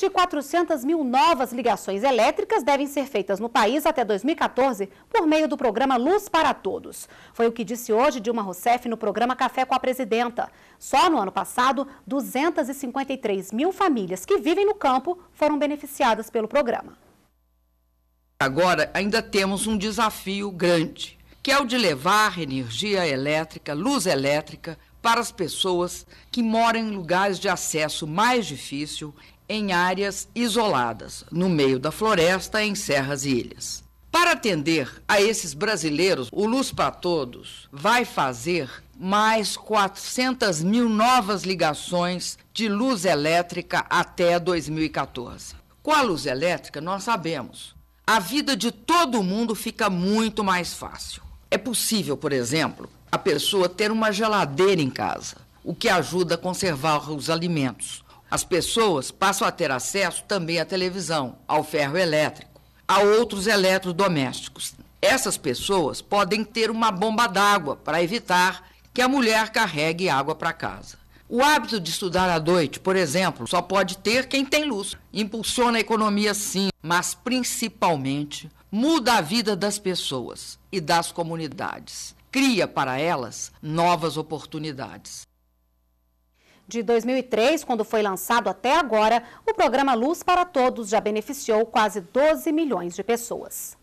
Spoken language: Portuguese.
de 400 mil novas ligações elétricas devem ser feitas no país até 2014 por meio do programa Luz para Todos. Foi o que disse hoje Dilma Rousseff no programa Café com a Presidenta. Só no ano passado, 253 mil famílias que vivem no campo foram beneficiadas pelo programa. Agora ainda temos um desafio grande, que é o de levar energia elétrica, luz elétrica, para as pessoas que moram em lugares de acesso mais difícil, em áreas isoladas, no meio da floresta, em serras e ilhas. Para atender a esses brasileiros, o Luz para Todos vai fazer mais 400 mil novas ligações de luz elétrica até 2014. Com a luz elétrica, nós sabemos, a vida de todo mundo fica muito mais fácil. É possível, por exemplo, pessoa ter uma geladeira em casa, o que ajuda a conservar os alimentos. As pessoas passam a ter acesso também à televisão, ao ferro elétrico, a outros eletrodomésticos. Essas pessoas podem ter uma bomba d'água para evitar que a mulher carregue água para casa. O hábito de estudar à noite, por exemplo, só pode ter quem tem luz. Impulsiona a economia, sim, mas principalmente muda a vida das pessoas e das comunidades cria para elas novas oportunidades. De 2003, quando foi lançado até agora, o programa Luz para Todos já beneficiou quase 12 milhões de pessoas.